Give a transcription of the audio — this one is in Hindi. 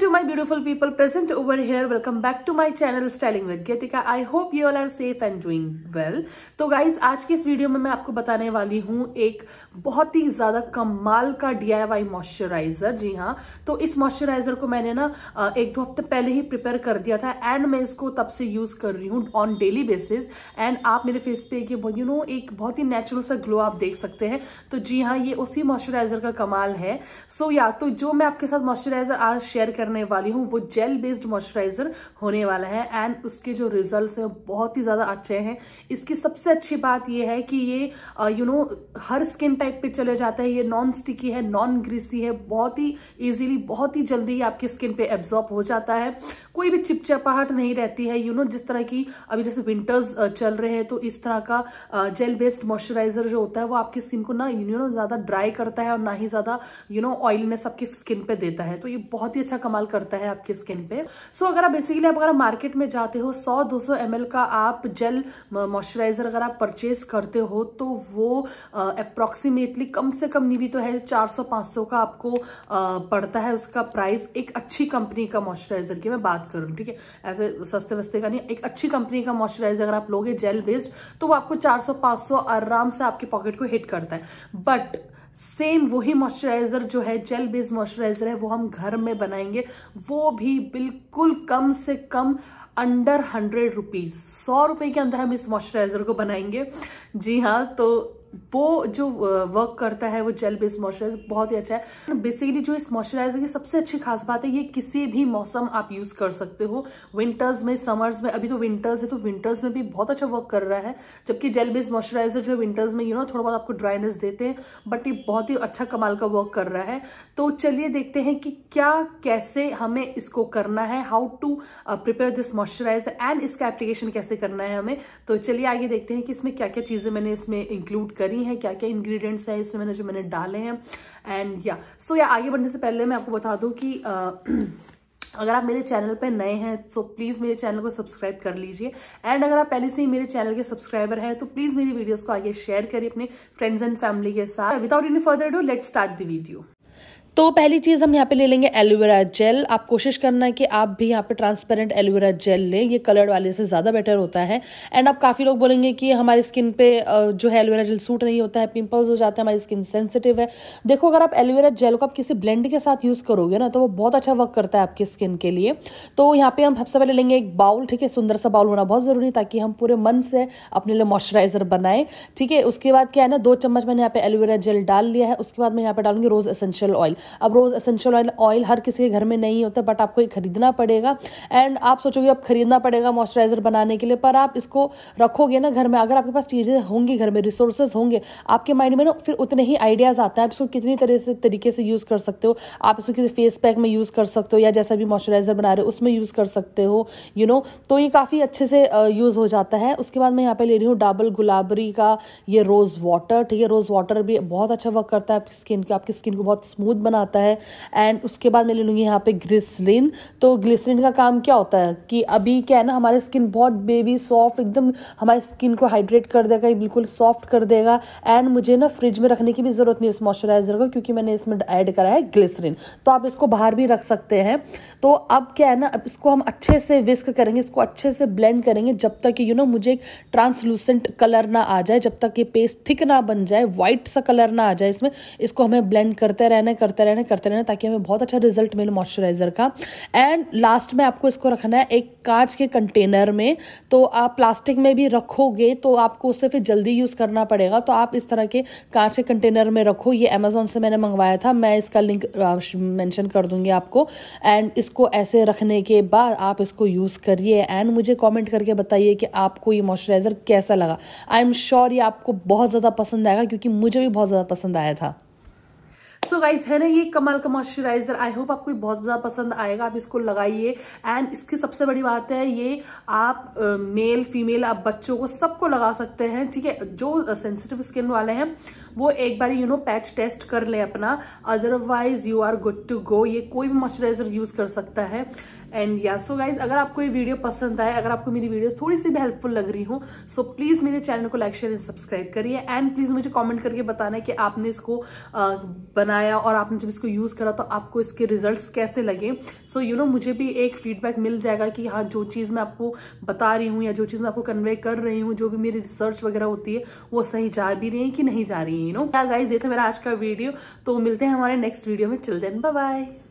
Hello to my beautiful people present over here. Welcome back to my channel Styling with Getika. I hope you all are safe and doing well. तो guys आज की इस वीडियो में मैं आपको बताने वाली हूँ एक बहुत ही ज़्यादा कमाल का DIY मॉइस्चराइज़र जी हाँ तो इस मॉइस्चराइज़र को मैंने ना एक दो हफ्ते पहले ही प्रिपेयर कर दिया था एंड मैं इसको तब से यूज़ कर रही हूँ ऑन डेली बेसिस एंड आप मेरे फेस पे ये यू नो एक बहुत ही नेचुरल सा ग्लो आप देख सकते हैं तो जी हाँ ये उसी मॉइस्चराइज़र का कमाल है सो so, या तो जो मैं आपके साथ मॉइस्चराइज़र आज शेयर कर करने वाली हूँ वो जेल बेस्ड मॉइस्चराइजर होने वाला है एंड उसके जो रिजल्ट हैं बहुत ही ज़्यादा अच्छे हैं इसकी सबसे अच्छी बात यह है कि ये यू नो you know, हर स्किन टाइप पे चले जाता है ये नॉन स्टिकी है नॉन ग्रीसी है बहुत ही ईजिली बहुत ही जल्दी आपकी स्किन पे एब्जॉर्ब हो जाता है कोई भी चिपचिपाहट नहीं रहती है यू you नो know, जिस तरह की अभी जैसे विंटर्स चल रहे हैं तो इस तरह का जेल बेस्ड मॉइस्चराइजर जो होता है वो आपकी स्किन को ना यू नो ज़्यादा ड्राई करता है और ना ही ज़्यादा यू नो ऑयलनेस आपकी स्किन पे देता है तो ये बहुत ही अच्छा कमा इस्तेमाल करता है आपकी स्किन पे सो so, अगर आप बेसिकली आप अगर मार्केट में जाते हो 100-200 एम का आप जेल मॉइस्चराइजर अगर आप परचेज करते हो तो वो अप्रोक्सीमेटली कम से कम नहीं भी तो है 400-500 का आपको आ, पड़ता है उसका प्राइस एक अच्छी कंपनी का मॉइस्चराइजर की मैं बात करूँ ठीक है ऐसे सस्ते वस्ते का नहीं एक अच्छी कंपनी का मॉइस्चराइजर अगर आप लोगे जेल बेस्ड तो वो आपको चार सौ आराम से आपके पॉकेट को हिट करता है बट सेम वही मॉइस्चराइज़र जो है जेल बेस्ड मॉइस्चराइज़र है वो हम घर में बनाएंगे वो भी बिल्कुल कम से कम अंडर हंड्रेड रुपीज़ सौ रुपए के अंदर हम इस मॉइस्चराइज़र को बनाएंगे जी हाँ तो वो जो वर्क करता है वो जेल बेस्ड मॉइस्चराइजर बहुत ही अच्छा है बेसिकली जो इस मॉइस्चराइजर की सबसे अच्छी खास बात है ये किसी भी मौसम आप यूज़ कर सकते हो विंटर्स में समर्स में अभी तो विंटर्स है तो विंटर्स में भी बहुत अच्छा वर्क कर रहा है जबकि जेल बेस्ड मॉइस्चराइजर जो है विंटर्स में यू नो थोड़ा बहुत आपको ड्राइनेस देते हैं बट ये बहुत ही अच्छा कमाल का वर्क कर रहा है तो चलिए देखते हैं कि क्या कैसे हमें इसको करना है how to prepare this moisturiser and इसका एप्लीकेशन कैसे करना है हमें तो चलिए आगे देखते हैं कि इसमें क्या क्या चीज़ें मैंने इसमें इंक्लूड करी हैं क्या क्या इंग्रेडिएंट्स हैं इसमें मैंने जो मैंने डाले हैं एंड या सो या आगे बढ़ने से पहले मैं आपको बता दूँ कि uh, अगर आप मेरे चैनल पर नए हैं तो प्लीज़ मेरे चैनल को सब्सक्राइब कर लीजिए एंड अगर आप पहले से ही मेरे चैनल के सब्सक्राइबर हैं तो प्लीज़ मेरी वीडियोस को आगे शेयर करिए अपने फ्रेंड्स एंड फैमिली के साथ without any further do let start the video तो पहली चीज़ हम यहाँ पे ले लेंगे एलोवेरा जेल आप कोशिश करना है कि आप भी यहाँ पे ट्रांसपेरेंट एलोवेरा जेल लें ये कलर्ड वाले से ज़्यादा बेटर होता है एंड आप काफ़ी लोग बोलेंगे कि हमारी स्किन पे जो है एलोवेरा जेल सूट नहीं होता है पिंपल्स हो जाते हैं हमारी स्किन सेंसिटिव है देखो अगर आप एलोवेरा जेल को आप किसी ब्लेंड के साथ यूज़ करोगे ना तो वो बहुत अच्छा वर्क करता है आपकी स्किन के लिए तो यहाँ पर हम सबसे पहले लेंगे एक बाउल ठीक है सुंदर सा बाउल होना बहुत ज़रूरी ताकि हम पूरे मन से अपने लिए मॉइस्चराइजर बनाएं ठीक है उसके बाद क्या है ना दो चम्मच मैंने यहाँ पे एलोवेरा जेल डाल लिया है उसके बाद मैं यहाँ पे डालूंगी रोज़ एसेंशियल ऑयल अब रोज़ एसेंशियल ऑयल ऑयल हर किसी के घर में नहीं होता बट आपको ये खरीदना पड़ेगा एंड आप सोचोगे अब खरीदना पड़ेगा मॉइस्चराइज़र बनाने के लिए पर आप इसको रखोगे ना घर में अगर आपके पास चीज़ें होंगी घर में रिसोर्सेज होंगे आपके माइंड में ना फिर उतने ही आइडियाज़ आते हैं आप इसको कितनी तरह से तरीके से यूज़ कर सकते हो आप इसको किसी फेस पैक में यूज़ कर सकते हो या जैसा भी मॉइस्चराइज़र बना रहे हो उसमें यूज़ कर सकते हो यू नो तो ये काफ़ी अच्छे से यूज़ हो जाता है उसके बाद मैं यहाँ पे ले रही हूँ डाबल गुलाबरी का ये रोज़ वाटर ठीक है रोज़ वाटर भी बहुत अच्छा वर्क करता है आपकी स्किन का आपकी स्किन को बहुत स्मूथ बना आता है एंड उसके बाद मैं ले लूँगी यहाँ पे ग्लिसरीन तो ग्लिसरीन का काम क्या होता है कि अभी क्या है ना हमारे स्किन बहुत बेबी सॉफ्ट एकदम हमारी स्किन को हाइड्रेट कर देगा ये बिल्कुल सॉफ्ट कर देगा एंड मुझे ना फ्रिज में रखने की भी ज़रूरत नहीं है इस मॉइस्चराइज़र को क्योंकि मैंने इसमें ऐड करा है ग्लिसरीन तो आप इसको बाहर भी रख सकते हैं तो अब क्या है ना अब इसको हम अच्छे से विस्क करेंगे इसको अच्छे से ब्लेंड करेंगे जब तक कि यू नो मुझे एक ट्रांसलूसेंट कलर ना आ जाए जब तक ये पेस्ट थिक ना बन जाए वाइट सा कलर ना आ जाए इसमें इसको हमें ब्लेंड करते रहना करते करते रहना करते रहना ताकि हमें बहुत अच्छा रिजल्ट मिले मॉइस्चराइजर का एंड लास्ट में आपको इसको रखना है एक कांच के कंटेनर में तो आप प्लास्टिक में भी रखोगे तो आपको उससे फिर जल्दी यूज़ करना पड़ेगा तो आप इस तरह के कांच के कंटेनर में रखो ये अमेजोन से मैंने मंगवाया था मैं इसका लिंक मैंशन कर दूंगी आपको एंड इसको ऐसे रखने के बाद आप इसको यूज़ करिए एंड मुझे कॉमेंट करके बताइए कि आपको ये मॉइस्चराइज़र कैसा लगा आई एम श्योर ये आपको बहुत ज़्यादा पसंद आएगा क्योंकि मुझे भी बहुत ज़्यादा पसंद आया था सो गाइज है ना ये कमल का मॉइस्चराइजर आई होप आपको बहुत ज्यादा पसंद आएगा आप इसको लगाइए एंड इसकी सबसे बड़ी बात है ये आप मेल फीमेल आप बच्चों को सबको लगा सकते हैं ठीक है जो सेंसिटिव स्किन वाले हैं वो एक बार यू नो पैच टेस्ट कर लें अपना otherwise you are good to go ये कोई भी मॉइस्चराइजर यूज कर सकता है एंड या सो गाइज अगर आपको ये वीडियो पसंद आए अगर आपको मेरी वीडियोस थोड़ी सी भी हेल्पफुल लग रही हो सो प्लीज़ मेरे चैनल को लाइक शेयर एंड सब्सक्राइब करिए एंड प्लीज़ मुझे कमेंट करके बताना है कि आपने इसको आ, बनाया और आपने जब इसको यूज़ करा तो आपको इसके रिजल्ट्स कैसे लगे सो यू नो मुझे भी एक फीडबैक मिल जाएगा कि हाँ जो चीज़ मैं आपको बता रही हूँ या जो चीज़ मैं आपको कन्वे कर रही हूँ जो भी मेरी रिसर्च वगैरह होती है वो सही जा भी रही है कि नहीं जा रही है यू नो गाइज ये था मेरा आज का वीडियो तो मिलते हैं हमारे नेक्स्ट वीडियो में चिल्ड्रेन बाय